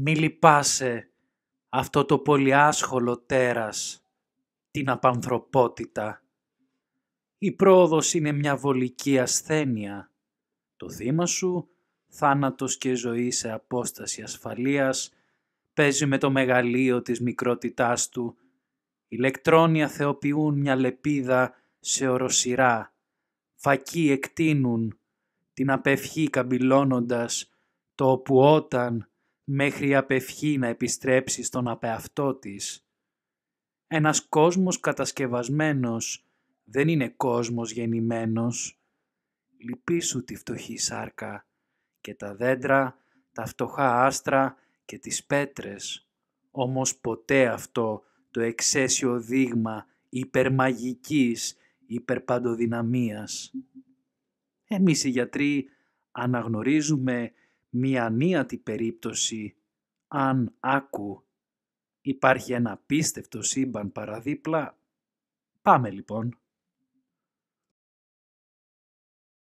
Μη λυπάσαι αυτό το πολυάσχολο τέρας, την απανθρωπότητα. Η πρόοδος είναι μια βολική ασθένεια. Το θύμα σου, θάνατος και ζωή σε απόσταση ασφαλείας, παίζει με το μεγαλείο της μικρότητάς του. Ηλεκτρόνια θεοποιούν μια λεπίδα σε οροσυρά. Φακοί εκτείνουν, την απευχή καμπυλώνοντας, το όπου όταν μέχρι απευχή να επιστρέψει στον απεαυτό της. Ένας κόσμος κατασκευασμένος δεν είναι κόσμος γεννημένος. Λυπήσου τη φτωχή σάρκα και τα δέντρα, τα φτωχά άστρα και τις πέτρες. Όμως ποτέ αυτό το εξαίσιο δείγμα υπερμαγικής υπερπαντοδυναμίας. Εμείς οι γιατροί αναγνωρίζουμε μία νίατη περίπτωση αν άκου υπάρχει ένα πίστευτο σύμπαν παραδίπλα. Πάμε λοιπόν.